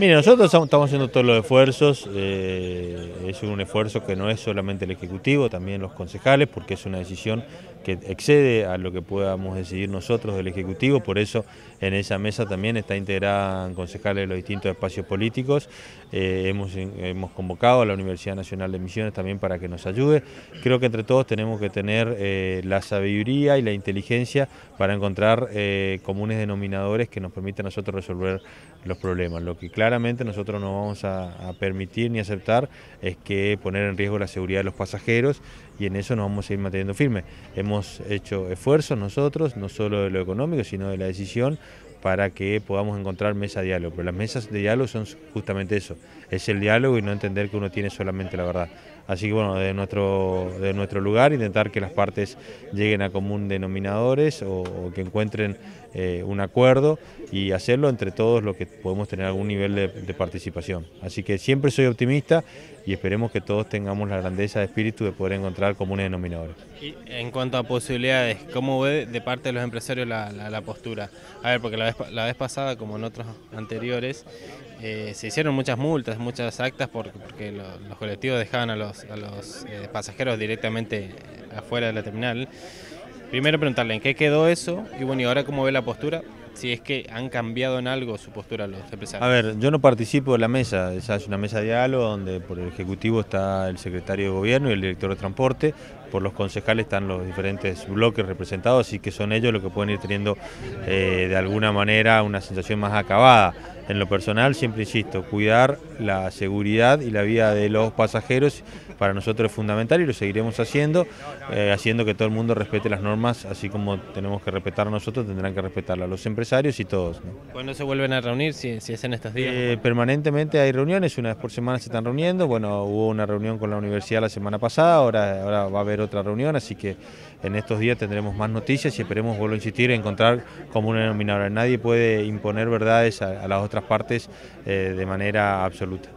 Mire, nosotros estamos haciendo todos los esfuerzos, eh, es un esfuerzo que no es solamente el Ejecutivo, también los concejales, porque es una decisión que excede a lo que podamos decidir nosotros del Ejecutivo, por eso en esa mesa también está integrada concejales de los distintos espacios políticos, eh, hemos, hemos convocado a la Universidad Nacional de Misiones también para que nos ayude, creo que entre todos tenemos que tener eh, la sabiduría y la inteligencia para encontrar eh, comunes denominadores que nos permitan a nosotros resolver los problemas, lo que claramente nosotros no vamos a, permitir ni aceptar es que poner en riesgo la seguridad de los pasajeros y en eso nos vamos a ir manteniendo firmes hemos hecho esfuerzos nosotros, no solo de lo económico, sino de la decisión, para que podamos encontrar mesa de diálogo. Pero las mesas de diálogo son justamente eso, es el diálogo y no entender que uno tiene solamente la verdad. Así que bueno, de nuestro, de nuestro lugar intentar que las partes lleguen a común denominadores o, que encuentren eh, un acuerdo y hacerlo entre todos los que podemos tener algún nivel de, participación. Así que siempre soy optimista y esperemos que todos tengamos la grandeza de espíritu de poder encontrar comunes denominadores. Y en cuanto a posibilidades, ¿cómo ve de parte de los empresarios la, la postura? A ver, porque la vez pasada, como en otros anteriores, eh, se hicieron muchas multas, muchas actas, porque, los colectivos dejaban a los, los eh, pasajeros directamente afuera de la terminal. Primero preguntarle en qué quedó eso y bueno, y ahora cómo ve la postura, si es que han cambiado en algo su postura los empresarios. A ver, yo no participo de la mesa, esa es una mesa de diálogo donde por el Ejecutivo está el secretario de Gobierno y el director de Transporte, por los concejales están los diferentes bloques representados, así que son ellos los que pueden ir teniendo eh, de alguna manera una sensación más acabada. En lo personal, siempre insisto, cuidar la seguridad y la vida de los pasajeros para nosotros es fundamental y lo seguiremos haciendo, eh, haciendo que todo el mundo respete las normas, así como tenemos que respetar nosotros, tendrán que respetarla los empresarios y todos. ¿no? se vuelven a reunir, si, si es en estos días? Eh, permanentemente hay reuniones, una vez por semana se están reuniendo, bueno, hubo una reunión con la universidad la semana pasada, ahora, ahora va a haber otra reunión, así que en estos días tendremos más noticias y esperemos, vuelvo a insistir, encontrar como una denominador. Nadie puede imponer verdades a, las otras partes eh, de manera absoluta.